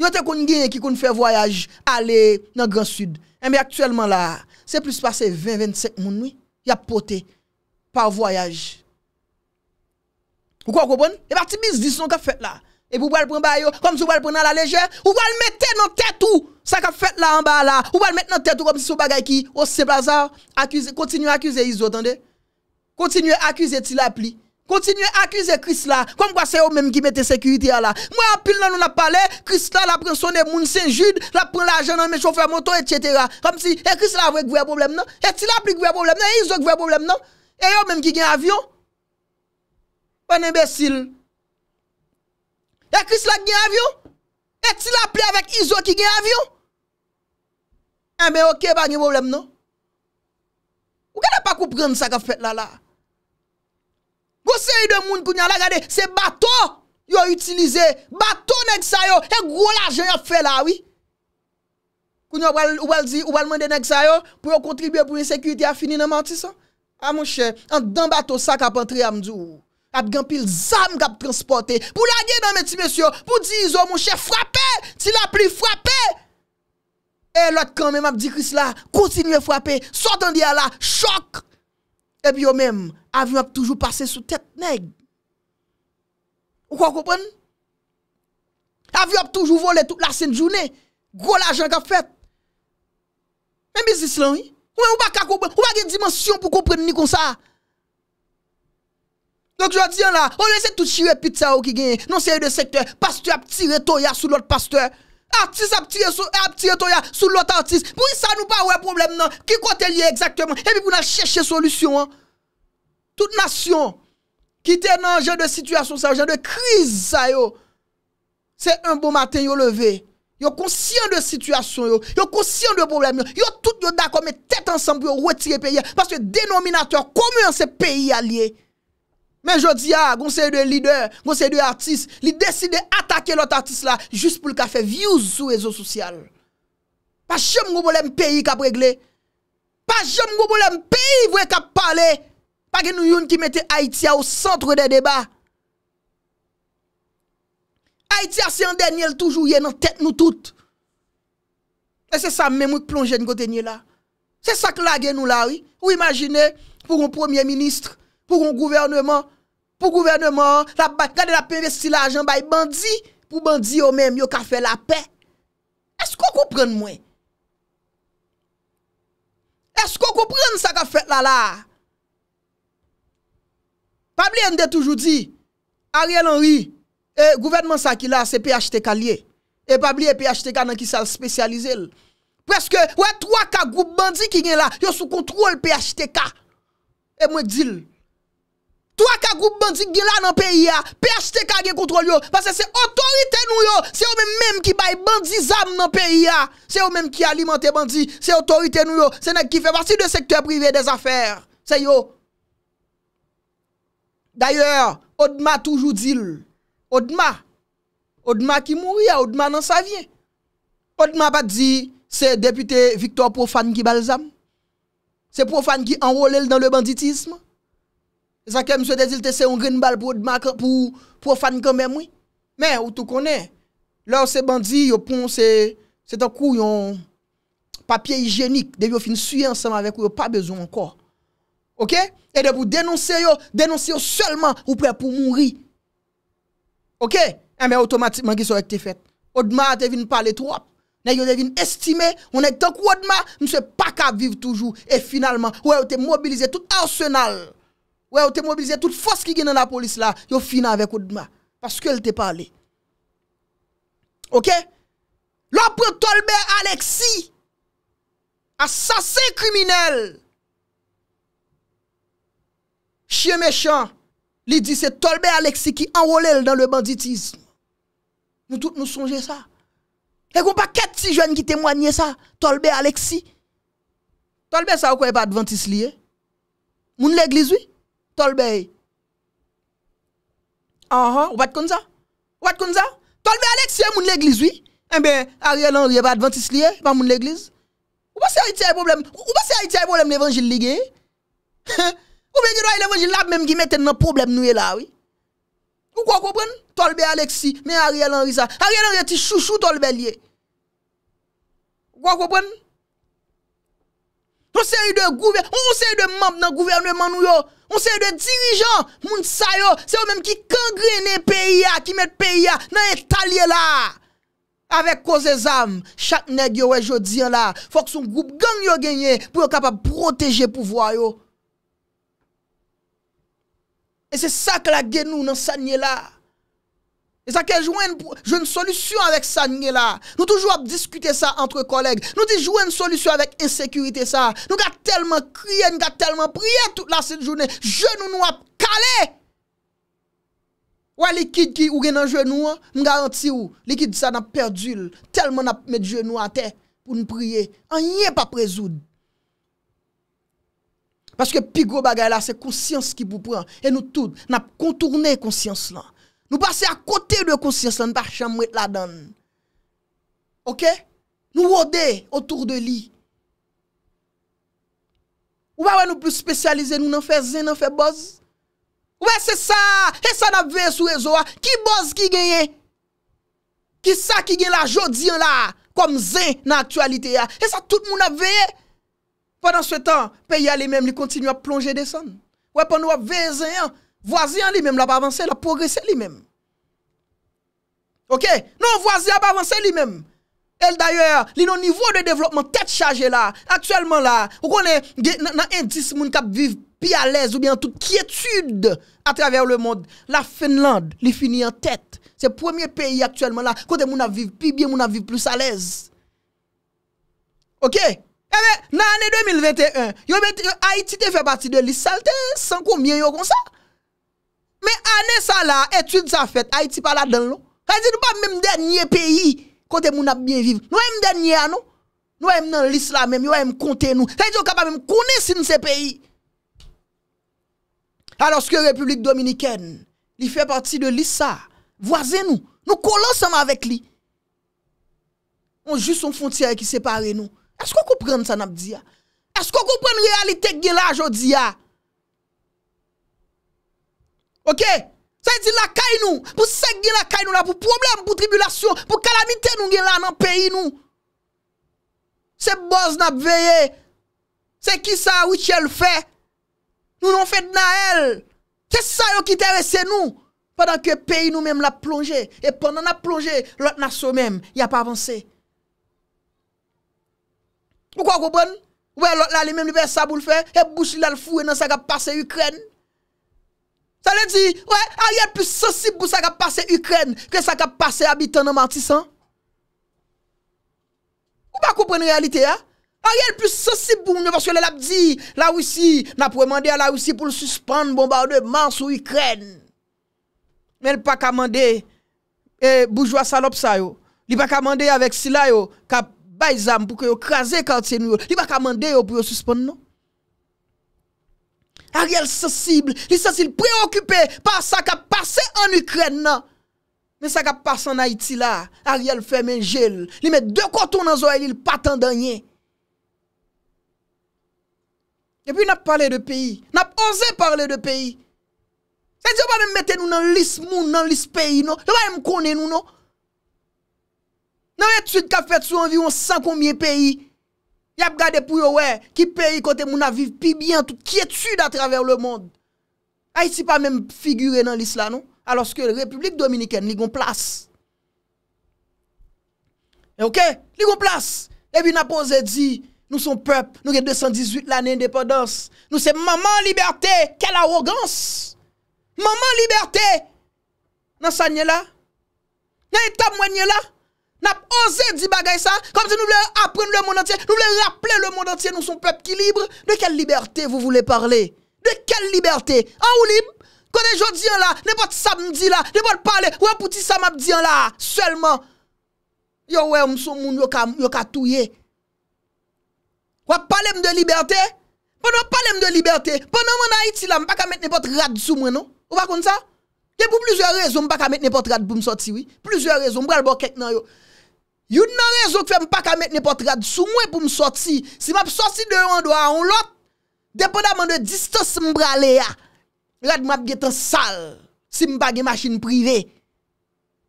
yo te kon gen ekik kon fè voyaj, ale nan Grand Sud. Eme eh aktuellement la, se plus pa se 20, 25 mounoui, ya pote, pa voyaj. Ou kon konpon? E pati biz dison ka fè la. et vous pouvez prendre bail comme si vous pouvez prendre à la légère vous le mettre dans tête tout ça qu'a fait là en bas là vous le mettre dans tête comme si vous bagay qui au simple hasard accuse à accuser Iso attendez continue à accuser Tilapli Continuez à accuser Chris là, comme quoi c'est eux même qui mettez sécurité là. Moi, en pile là, nous la parlé, Chris là, la prend son moun Saint-Jude, la prend l'argent dans mes chauffeurs moto, etc. Comme si, et eh, Chris là, avec vrai problème, non? Et eh, Tilapli la vrai problème, non? Et ils ont vrai problème, non? Et eux même qui un avion? Un imbécile. E kris la gen avyon? E ti la ple avèk izo ki gen avyon? E eh, mè okè bagi wòblem nou? Ou genè pa koupren sa ka fèt la la? Gò se yi de moun koun yon la gade, se bato yon utilize, bato nèk sa yon, e gwo la jen yon fè la wè? Koun yon wèl mèndè nèk sa yon, pou yon kontribye pou yon sekwiti a fini nan manti sa? A ah, moun chè, an dan bato sa ka pantri amdjou wò? ap gen pil zanm kap transporte, pou lage nan meti mesyo, pou di zo moun che frape, ti la pli frape, e lot kan men ap di kris la, kontinye frape, sotan di ala, chok, e bi yo men, avyo ap toujou pase sou tep neg, ou kwa koupen? avyo ap toujou vole tout la sen jounen, gwo la jen kap fet, men bizis lan yi, ou men ou baka koupen, ou bagen dimensyon pou koupen ni konsa, Donk jwa diyan la, ou lese tout chire pizza ou ki genye, non seye de sekteur, pastur ap tire to ya sou lot pastur, artist ap tire to ya sou lot artist, pou yi sa nou pa ou e problem nan, ki kote liye ekzakteman, epi pou nan cheshe solusyon an. Tout nasyon, ki tenan jen de sityasyon sa, jen de kriz sa yo, se un bon maten yo leve, yo konsyen de sityasyon yo, yo konsyen de problem yo, yo tout yo dakon, yo mè tèt ansan pou yo wetire peye, paswe denominatòr, koumè an se peyi a liye, Men jodi a, gonsenye de lider, gonsenye de artist, li deside atake lot artist la, jist pou l kafe views sou wezo sosyal. Pa jom nou bolem peyi kap regle, pa jom nou bolem peyi vwe kap pale, pa gen nou yon ki mette Haitia ou sentre de deba. Haitia se yon denye l toujou yon an tet nou tout. E se sa men mou plonjen gote nye la. Se sa k la gen nou la, ou imagine pou yon premier ministre, pou yon gouvernement, pou gouvernement, la bakade la pen vesti la ajan bay bandi, pou bandi yo menm yo ka fe la pen. Eskou koupren mwen? Eskou koupren sa ka fe la la? Pabli en de toujou di, Ariel Henry, e gouvernement sa ki la se PHTK liye, e pabli e PHTK nan ki sa l spesyalize l. Preske, wè tro ak a goup bandi ki gen la, yo sou kontrol PHTK, e mwen dil l. 3-4 group bandit gila nan peyi ya, pey achete kage kontrol yo, pase se otorite nou yo, se yo menm menm ki bay bandit zam nan peyi ya, se yo menm ki alimante bandit, se otorite nou yo, se nek ki fe parti de sektor prive de zafere, se yo. Daye, odma toujou dil, odma, odma ki mou ya, odma nan sa vyen, odma pa di, se depite Viktor Profan ki balzam, se Profan ki anwolel dan le banditisme, E sa ke msè de zil te se yon grin bal pou odman pou fan kame mwen. Men, ou tou konen, lò se bandi yon pon se, se ta kou yon papye yon genik. De yon fin suye ansama vek ou yon pa bezon ankor. Ok? E de pou denonser yon, denonser yon selman ou pre pou mounri. Ok? E men otomatikman ki sou ekte fet. Odman te vin pale trop. Ne yon te vin estime, ou ne te kou odman, msè pa ka vive toujou. E finalman, ou e yon te mobilize tout ansenal. Ouais, te mobilisé toute force qui est dans la police là, yon fini avec Oudma parce qu'elle t'a parlé. OK L'on prend Tolbert Alexis assassin criminel. Chien méchant, lui dit c'est Tolbert Alexis qui enrôle dans le banditisme. Nous tous nous songeons ça. Et qu'on pas quatre si jeunes qui témoignent ça, Tolbert Alexis. Tolbert ça ou quoi pas adventiste lié Moun l'église oui. Tolbe yi. Aha, ou bat konza? Ou bat konza? Tolbe Aleksi yi moun l'egliz, oui? E eh be, Ariel Henry yi pa Adventist liye, pa moun l'egliz. Ou ba se a iti a problem? Ou ba se a iti a problem l'evangil liye? <laughs> Ou be, yi doy l'evangil la, mèm gime ten nan problem nou yi la, oui? Ou kwa kopren? Tolbe Aleksi, men Ariel Henry sa. Ariel Henry ti chou chou tolbe liye. Ou kwa kopren? Ou kwa kopren? On se yi de mamp nan gouvernement nou yo. On se yi de dirijan moun sa yo. Se yo menm ki kongrene peyi ya, ki met peyi ya nan etalye la. Awek koze zam, chak neg yo wej yo diyan la. Fok son goup gang yo genye, pou yo kapab proteje pouvoa yo. E se sa ke la gen nou nan sanye la. E sa ke jwen jwen solusyon avèk sa nye la. Nou toujou ap diskute sa antre koleg. Nou di jwen solusyon avèk insekurite sa. Nou ka telman kriye, nou ka telman priye tout la set jounen. Je nou nou ap kale. Ou an likid ki ou genan je nou an, mga an ti ou. Likid sa nap perdule. Telman ap met je nou an te pou nou priye. An nye pa prezoud. Paske pi gro bagay la se konsyans ki pou pran. E nou tout nap kontourne konsyans lan. Nou pase a kote de konsyansan pa chan mwet la dan. Ok? Nou ode otou de li. Ou wè wè nou pou spesyalize nou nan fe zen nan fe boz? Ou wè se sa? E sa nan ve sou e zo wè? Ki boz ki genye? Ki sa ki genye la jodi an la? Kom zen nan aktualite ya? E sa tout moun nan veye? Pendan sou tan, pe yale menm li kontinu a plonje de son. Ou wè pon nou a ve zen an? Vwaziyan li menm la pa avanse, la progrese li menm. Ok? Non, wwaziyan pa avanse li menm. El dayor, li nou nivou de devlopman tet chaje la, aktuellement la, wkone nan endis moun kap viv pi alèz ou bien tout kietud atrever le mond. La Finland li fini an tet. Se premier peyi aktuellement la, kote moun ap viv pi bien moun ap viv plus alèz. Ok? Ebe, nan anè 2021, yo met Aitite fè pati de li salte san koumien yo konsa? Men ane sa la, etude sa fet, ha iti pala den lo. Ha iti nou pa mè mden nye peyi kote moun ap bien viv. Nou mè mden nye anou. Nou mè mnen l'islam mèm, nou mè mèm konte nou. Ha iti nou ka pa mè mèm kone sin se peyi. Ha loske Republik Dominiken, li fe pati de lisa. Vwazen nou, nou kolosem avèk li. On jis son fontia e ki separe nou. Eskou koupren sa nap diya? Eskou koupren realitek gen la jodi ya? Ah? Ok, sa yi ti lakay nou, pou sek gen lakay nou la, pou problem, pou tribulation, pou kalamite nou gen la nan peyi nou. Se boz nap veye, se ki sa wich el fe, nou nou fe dna el. Ke sa yo ki terese nou, padan ke peyi nou menm la plonje, e padan la plonje, lot naso menm, ya pa avanse. Ou kwa gobon, ouwe lot la li menm li ve sa bou lfe, e bouchi la lfou e nan sa ga pase Ukreni. Sa le di, a yel plus sosibou sa ka pase Ukren, ke sa ka pase abitan nan mantisan. Ou pa koupren realite a? A yel plus sosibou, nou paske le lap di, la ou si, na pou e mande a la ou si pou l'suspan, bombardement sou Ukren. Men pa ka mande, eh, boujwa salop sa yo, li pa ka mande avek sila yo, ka bay zam pou kyo krasen kante se nou yo, li pa ka mande yo pou yo suspan nou. Ariel se sible, li se sile preokupè pa sa ka pase an Ukren nan. Men sa ka pase an Haiti la, Ariel fè men jel. Li met dekotou nan zo e li l patan dan nyen. E pi nap pale de peyi, nap ose pale de peyi. E diyo ba men mette nou nan lis moun, nan lis peyi nou. Diyo ba men konen nou nou. Nan men tsu de ka fèd sou an viyon san konmye peyi. Yap gade pou yo we, ki peri kote moun aviv pi byen tout, ki etu da traver le monde. Ay ah, si pa men figure nan l'isla nou, aloske Republik Dominiken ligon plas. E oke, ligon plas. Ebi na pose di, nou son pep, nou gen 218 l'anen depodans. Nou se maman liberté, kel arroganse. Maman liberté. Nan sa nye la? Nan etab mwenye la? N'a osé dire bagay ça, comme si nous voulons apprendre le monde entier, nous voulons rappeler le monde entier, nous sommes peuple qui libre. De quelle liberté vous voulez parler? De quelle liberté? En ou libre? Quand je dis là, n'importe samedi là, n'importe parler, ou pour petit ça m'a dit là, seulement. Yo ouais, m'son moun yo ka, yo ka touye. Ou parler de liberté? Pendant parler de liberté, pendant mon Haïti là, m'pas ka mettre n'importe rad sous moi non? Ou pas comme ça? Et pour plusieurs raisons, m'pas ka mettre n'importe rad pour me oui. Plusieurs raisons, m'bral le kek nan yo. Youn nan rezon ki fe m pa ka met ne pot rad sou mwen pou m sorti. Si m ap sorti de yon do a on lot, depon da m an de distos m brale ya. La di m ap getan sal, si m bagi masin prive.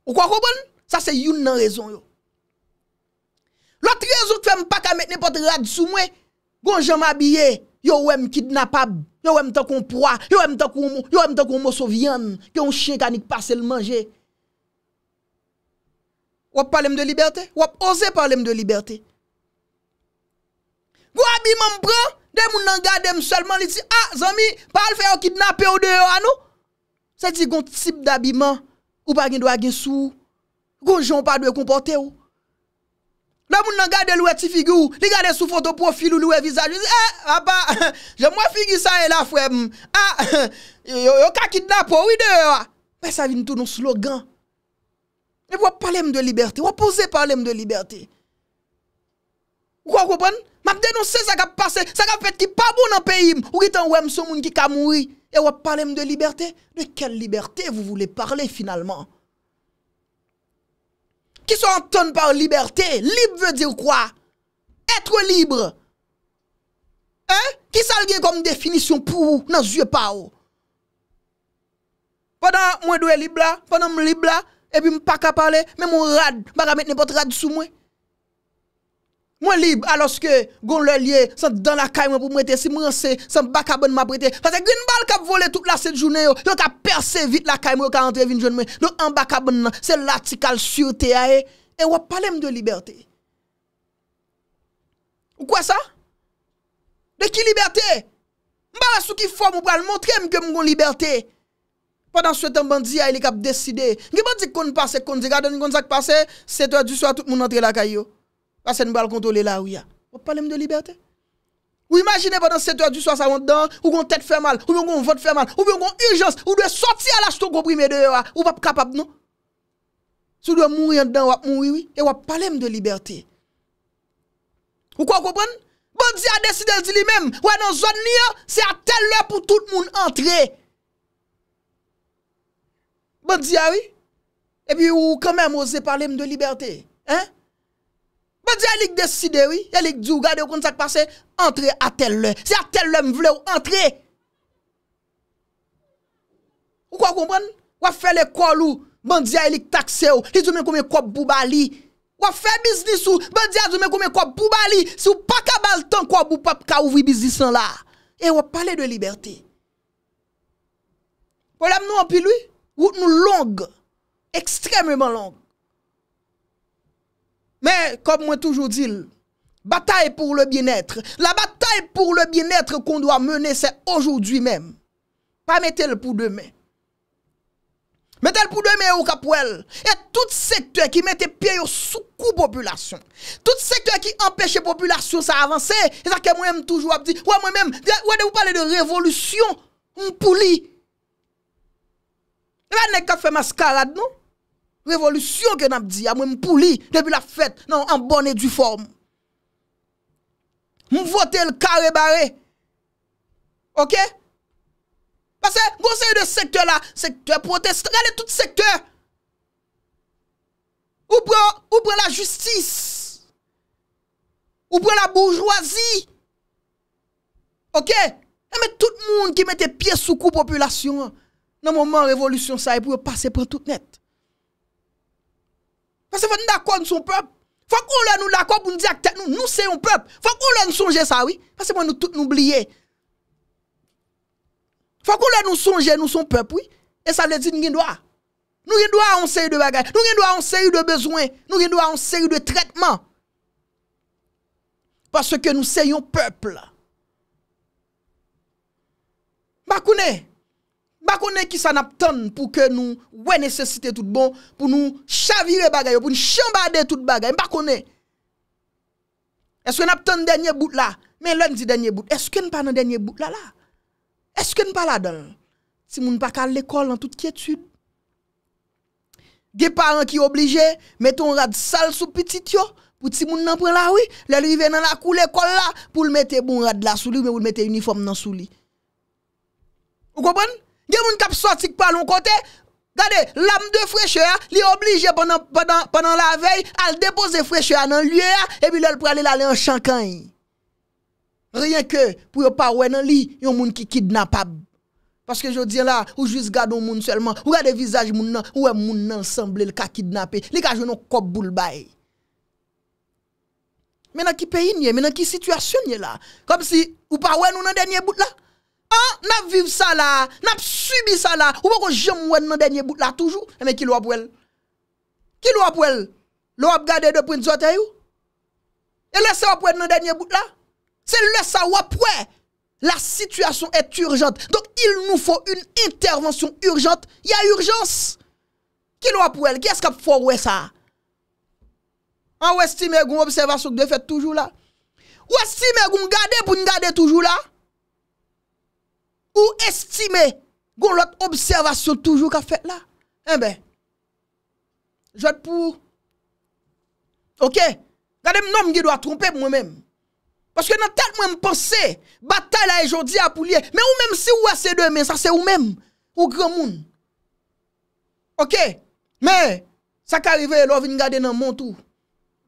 Ou kwa koubon? Sa se youn nan rezon yo. Lot rezon ki fe m pa ka met ne pot rad sou mwen, goun jen m abiye, yo wèm kidnapab, yo wèm tan konpwa, yo wèm tan konmoso vyan, ki yon chen kanik pase l manje. Wap pale m de liberte? Wap ose pale m de liberte? Gwa abiman m pran, de moun nan gade m selman li ti, a, ah, zami, pale fe yo kidnap yo de yo anou? Se ti goun tip dabiman, ou pa gen do a gen sou, goun joun pa de yo komporte yo. La moun nan gade lwe ti figi ou, li gade sou foto profil ou lwe vizaj, e, eh, a pa, <laughs> jen mwen figi sa en la fwe, a, ah, <laughs> yo ka kidnap yo wi de yo anou? Pe sa vin tout nou slogan, Et vous parlez de liberté, vous posez parler de liberté. Vous comprenez M'a dénoncé ça qui a passé, ça qui a fait qui pas bon dans le pays, ou qui en son monde qui a mouru. Et vous parlez de liberté De quelle liberté vous voulez parler finalement Qui s'entend par liberté Libre veut dire quoi Être libre. Hein Qui ça comme définition pour vous dans les yeux pas Pendant moi je suis libre, pendant que je suis libre, Epi mpaka pale, men moun rad, baga met nepot rad sou mwen. Mwen libe aloske goun lè liye, san dan la kay mwen pou mwete, si mwen se, san baka bon mwapwete. Sa se gwen bal kap vole tout la set jounen yo, yo ka perse vite la kay mwen yo ka antre vin joun mwen. Donk an baka bon nan, se latikal syote ae, e wap pale m de liberté. Ou kwa sa? De ki liberté? Mba la sou ki fwa mwou pral, montre m ke m goun liberté. Pendant ce temps, bandi a cap décidé. Ngi bandit qu'on passe, qu'on dit, 7 h du soir, tout le monde entre la caillou. Parce que nous le contrôler là où il y a. Vous parlez de liberté? Vous imaginez pendant 7 h du soir, ça rentre dedans, ou une tête fait mal, ou une vote fait mal, ou une urgence, ou doit sortir à l'acheton comprimé de ou pas capable, non? Si vous devez mourir dedans, ou mourir, oui, et ou parler de liberté. Vous quoi comprendre? Bandi a décidé de lui-même, ouais, dans zone c'est à telle heure pour tout le monde entrer. Bandia ah wè? E pi ou kèmèm ose parlem de libertè? Hè? Bandia lèk deside wè? Lèk djou gade ou kon sa k'pase? Entre atèl lè. Si atèl lè m vle ou, entre! Ou kwa kompren? Bon, ou a fè lè kol ou? Bandia lèk takse ou? Li djou men koumen koub pou bali? Ou a fè biznis ou? Bandia djou men koumen koub pou bali? Si ou pa kabal tan koub ou pap ka ouvri biznis an la? E ou a pale de libertè? Ou lèm nou an pi lè? Ou nous longue, extrêmement longue. Mais comme moi toujours dit, bataille pour le bien-être. La bataille pour le bien-être qu'on doit mener, c'est aujourd'hui même. Pas mettre le pour demain. Mettez le pour demain au Capouel. Et tout secteur qui mettait pied au coup population. Tout secteur qui empêche population de avancer. Et ça que moi-même toujours dit. Ouais, moi-même, vous parlez de révolution. Pour lui, Emane ka fe maskarad nou? Revolution ke nam di, a mwen mpouli, debi la fèt, nan mbonne du form. Mvote l kare bare. Ok? Pase, mwen se yon de sektè la, sektè protestant, gale tout sektè. Oubre la justis. Oubre la bourgeoisie. Ok? Emane tout moun ki mette piè soukou populasyon an. nan moun moun revolutyon sa e pou yo pase pou tout net. Fase pou nou lakon nou son pep, fok ou lè nou lakon pou nou diak ten nou, nou se yon pep, fok ou lè nou sonje sa oui, fase pou nou tout nou oubliye. Fok ou lè nou sonje nou son pep oui, e sa le di nou gindwa. Nou gindwa an se yon de bagay, nou gindwa an se yon de bezouen, nou gindwa an se yon de tretman. Fase ke nou se yon pep la. Bakounè, Bakone ki sa naptan pou ke nou we nesesite tout bon, pou nou chavire bagay yo, pou nou chambade tout bagay, bakone. Eske naptan denye bout la, men lè nzi denye bout, eske npa nan denye bout la la? Eske npa la don? Si moun pa kal l'ekol an tout kietud? De paran ki oblige, meton rad sal sou piti tyo, pou ti moun nanpren la oui, wi, lè li ven nan la kou l'ekol la, pou l'mete bon rad la sou li, pou l'mete uniform nan sou li. Ou kopon? Gen moun kap sotik pa loun kote, gade lam de fweche a, li oblije panan la vey, al depoze fweche a nan lye a, e bilal prale lale an chankan yi. Rien ke pou yo pa wè nan li, yon moun ki kidnapab. Paske yo diyan la, ou jis gadon moun selman, ou yon de vizaj moun nan, ou yon moun nan sanble lka kidnapé. Li ka jounon kop boul baye. Menan ki peyi nye, menan ki situasyon nye la, kom si ou pa wè nou nan denye bout la. An, ah, nap viv sa la, nap subi sa la, ou pou kon jem wè nan denye bout la toujou, eme eh, ki lou ap wèl? Ki lou ap wèl? Lou ap gade de pou yon zote yon? E lese wèp wèl nan denye bout la? Se lese wèp wè, la sityasyon et urjante. Donk il nou fò un intervansyon urjante, ya urjans. Ki lou ap wèl? Kè skap fò wè sa? An wè stime goun observasyon kde fè toujou la? Wè stime goun gade pou yon gade toujou la? Ou estime goun lot observasyon toujou ka fet la? En eh be, jote pou. Ok, gade m nom ge do a trompe mwen men. Paske nan tel mwen m pense, batal la e jodi apou liye. Men ou men si ou a se demen, sa se ou men. Ou gran moun. Ok, men, sa ka rive, lò vin gade nan moun tou.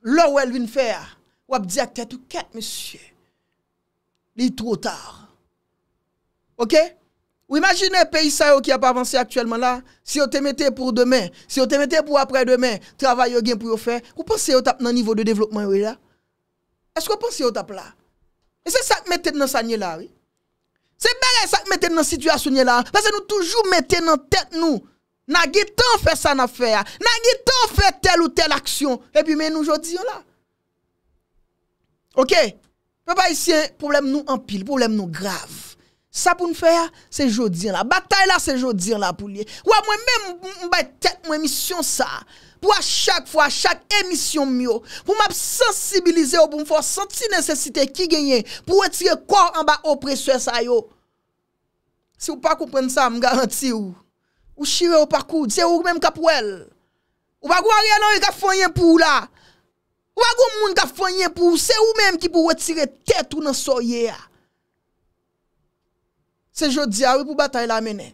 Lò ou el vin fer, wap di ak te tou ket, mesye. Li tro tar. Ou imagine peyi sa yo ki a pa avanse aktuelman la, si yo te mette pou demen, si yo te mette pou apre demen, travay yo gen pou yo fe, ou pense yo tap nan nivou de devlopman yo e la? Esko pense yo tap la? E se sak mette nan sanye la? Se bere sak mette nan situasyonye la? Pase nou toujou mette nan tet nou, nagi tan fe san afe, nagi tan fe tel ou tel aksyon, epi men nou jodi yo la? Ok? Mwen pa isi problem nou empil, problem nou grav. Sa pou nou fè ya? Se jodin la. Batae la se jodin la pou li. Ou a mwen men mwen bay tet mwen emisyon sa. Pou a chak fwa, chak emisyon myo. Pou mwen ap sensibilize yo. Pou mwen fwa santi nesesite ki genye. Pou wetire kor an ba opresye sa yo. Si ou pa koupen sa, mwen garanti yo. Ou shire ou pa kout. Se ou mwen kapuel. Ou bagou a rienan yon ka fwenye pou la. Ou bagou moun ka fwenye pou. Ou se ou mwen mwen ki pou wetire tet ou nan soye ya. Se jodi a, wè pou batay la menè.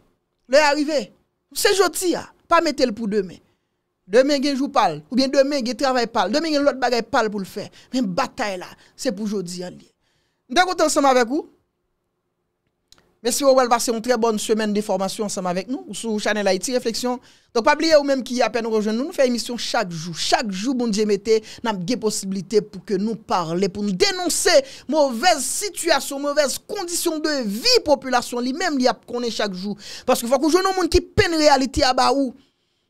Lè yè arrivé. Se jodi a, pa metè lè pou demè. Demè genjou pal, ou bien demè genjou pal, demè genjou pal pou l'fè. Mè batay la, se pou jodi a li. Ndèk wote ansama wèk wèk wèk? Merci vous passé une très bonne semaine de formation ensemble avec nous sur Channel Haïti Réflexion. Donc pas oublier ou même qui à peine rejoindre nous, nous faisons émission chaque jour. Chaque jour bon Dieu n'a des possibilités pour que nous parlions, pour nous dénoncer mauvaise situation, mauvaise conditions de vie population li même li a connaît chaque jour parce que faut que nous monde qui peine réalité à bas ou.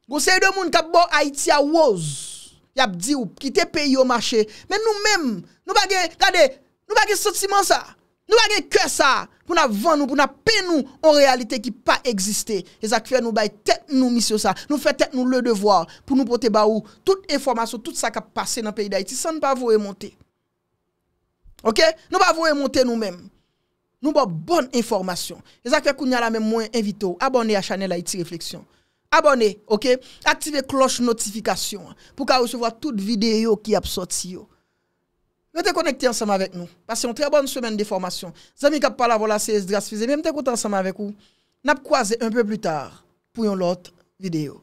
Vous de monde qui bon Haïti à rose. Y a dit ou quitter pays au marché. Mais nous-mêmes, nous pas regardez, nous pas sentiment ça. Nou bagen ke sa, pou na ven nou, pou na pen nou, an realite ki pa egziste. Eza kwe nou bay tet nou misyo sa. Nou fe tet nou le devwa pou nou pote ba ou. Tout informasyon, tout sa ka pase nan peyi da iti, sa nou pa voue monte. Ok? Nou pa voue monte nou men. Nou bon bon informasyon. Eza kwe kou nyala men mwen invite ou. Abone a chanel Aiti Refleksyon. Abone, ok? Aktive kloche notifikasyon. Pou ka ou se vwa tout videyo ki ap soti yo. Rete konekte ansama vek nou. Pase yon tre bonn semen de formasyon. Zami kap pala vola se es dras fize. Mem te koute ansama vek ou. Nap kwaze un peu blu tar pou yon lot videyo.